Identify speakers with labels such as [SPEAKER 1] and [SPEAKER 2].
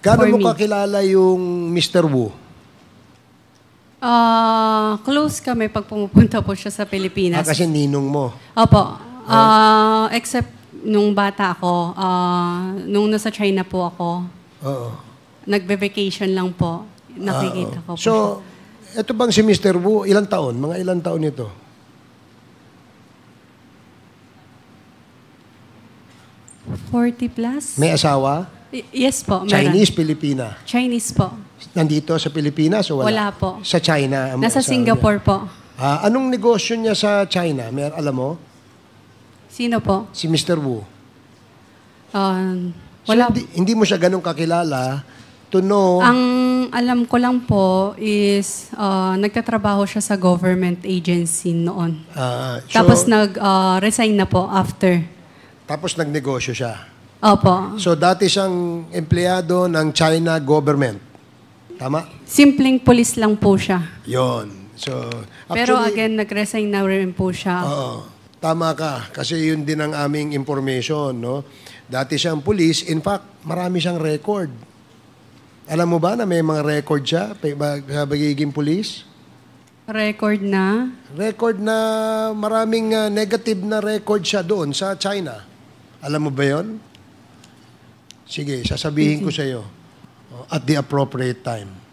[SPEAKER 1] Gano'n mo kakilala yung Mr. Wu?
[SPEAKER 2] Ah, close kami pag pumupunta po siya sa Pilipinas. Ah, kasi ninong mo. Opo. Ah, ah except nung bata ako, ah, nung nasa China po ako, Oo. nagbe-vacation lang po. Ah, Nakikita ko po. So,
[SPEAKER 1] siya. ito bang si Mr. Wu, ilang taon? Mga ilang taon ito?
[SPEAKER 2] Forty plus? May asawa? yes po, meron. Chinese, Pilipina. Chinese po.
[SPEAKER 1] Nandito sa Pilipinas o wala? Wala po. Sa China? am- Nasa sa- Singapore po. Ah, anong negosyo niya sa China? Mer, alam mo? Sino po? Si Mr. Wu.
[SPEAKER 2] Um, So, wala hindi,
[SPEAKER 1] hindi mo siya ganun kakilala to know Ang
[SPEAKER 2] alam ko lang po is uh, nagtatrabaho siya sa government agency noon.
[SPEAKER 1] ah, so- Tapos
[SPEAKER 2] nag-resign ah, na po after.
[SPEAKER 1] tapos nagnegosyo siya. Opo. So dati siyang empleyado ng China government. Tama?
[SPEAKER 2] Simpleng police lang po siya.
[SPEAKER 1] Yon. So, actually, Pero
[SPEAKER 2] again, nag-resign na rin po siya. Oo.
[SPEAKER 1] Tama ka. Kasi yun din ang aming information. No? Dati siyang police. In fact, marami siyang record. Alam mo ba na may mga record siya sa pagiging police?
[SPEAKER 2] Record na?
[SPEAKER 1] Record na maraming uh, negative na record siya doon sa China. Alam mo ba yon? Sige, sasabihin ko sa iyo
[SPEAKER 2] oh, at the appropriate time.